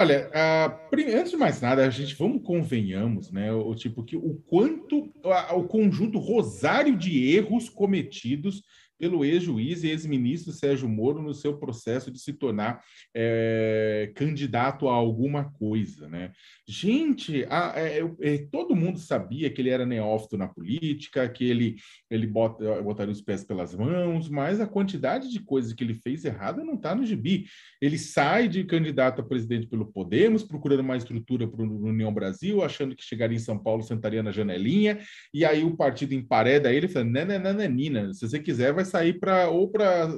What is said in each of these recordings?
Olha, ah, antes de mais nada, a gente vamos convenhamos, né? O, tipo que o quanto a, o conjunto rosário de erros cometidos pelo ex-juiz e ex-ministro Sérgio Moro no seu processo de se tornar é, candidato a alguma coisa, né? Gente, a, a, é, a, é, é, todo mundo sabia que ele era neófito na política, que ele, ele bota, botaria os pés pelas mãos, mas a quantidade de coisas que ele fez errada não está no gibi. Ele sai de candidato a presidente pelo Podemos, procurando uma estrutura para o União Brasil, achando que chegaria em São Paulo, sentaria na janelinha, e aí o partido empareda ele, falando, nananina, se você quiser, vai sair para ou para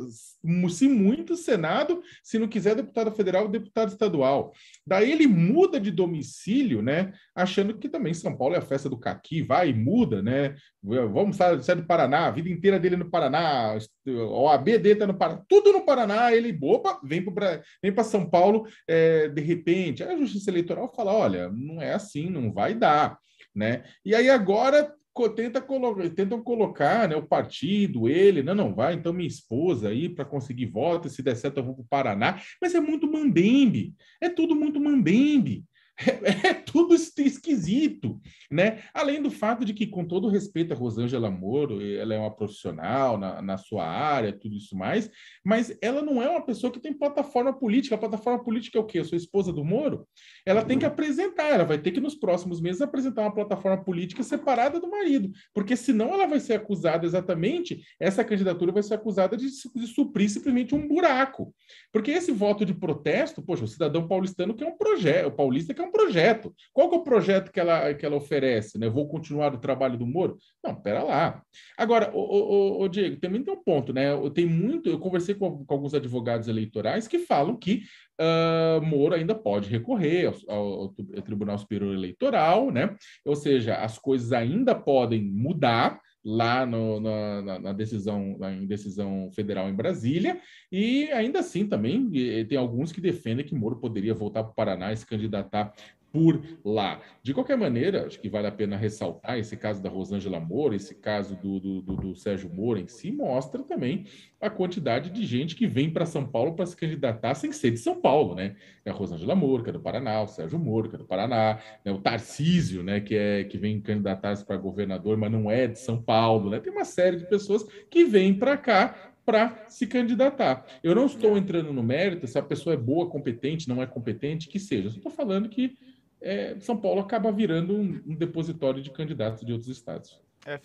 se muito Senado, se não quiser deputado federal, deputado estadual. Daí ele muda de domicílio, né? Achando que também São Paulo é a festa do caqui, vai e muda, né? Vamos sair do Paraná, a vida inteira dele é no Paraná, o ABD tá no Paraná, tudo no Paraná, ele opa, vem para vem para São Paulo, é, de repente a Justiça Eleitoral fala, olha, não é assim, não vai dar. Né? E aí agora tenta colo tentam colocar né, o partido, ele, não, né, não, vai, então minha esposa aí para conseguir voto, se der certo eu vou para o Paraná, mas é muito mambembe, é tudo muito mambembe. É, é tudo esquisito, né? Além do fato de que, com todo respeito a Rosângela Moro, ela é uma profissional na, na sua área, tudo isso mais, mas ela não é uma pessoa que tem plataforma política. A plataforma política é o quê? Eu sou esposa do Moro? Ela tem que uhum. apresentar, ela vai ter que, nos próximos meses, apresentar uma plataforma política separada do marido, porque senão ela vai ser acusada exatamente, essa candidatura vai ser acusada de, de suprir simplesmente um buraco. Porque esse voto de protesto, poxa, o cidadão paulistano que é um projeto, o paulista que é um um projeto. Qual é o projeto que ela, que ela oferece? Né? vou continuar o trabalho do Moro? Não, pera lá. Agora, o, Diego, também tem um ponto, né? Eu, tenho muito, eu conversei com, com, alguns advogados eleitorais que falam que uh, Moro ainda pode recorrer ao, ao, ao Tribunal Superior Eleitoral, né? Ou seja, as coisas ainda podem mudar lá no, na, na, decisão, em decisão federal em Brasília, e ainda assim também eh, tem alguns que defendem que Moro poderia voltar para o Paraná e se candidatar por lá. De qualquer maneira, acho que vale a pena ressaltar esse caso da Rosângela Moura, esse caso do, do, do, do Sérgio Moro em si, mostra também a quantidade de gente que vem para São Paulo para se candidatar sem ser de São Paulo, né? É a Rosângela Moura, que é do Paraná, o Sérgio Moro, que é do Paraná, né? o Tarcísio, né, que, é, que vem candidatar-se para governador, mas não é de São Paulo, né? Tem uma série de pessoas que vêm para cá para se candidatar. Eu não estou entrando no mérito se a pessoa é boa, competente, não é competente, que seja. Eu estou falando que é, São Paulo acaba virando um, um, depositório de candidatos de outros estados. É,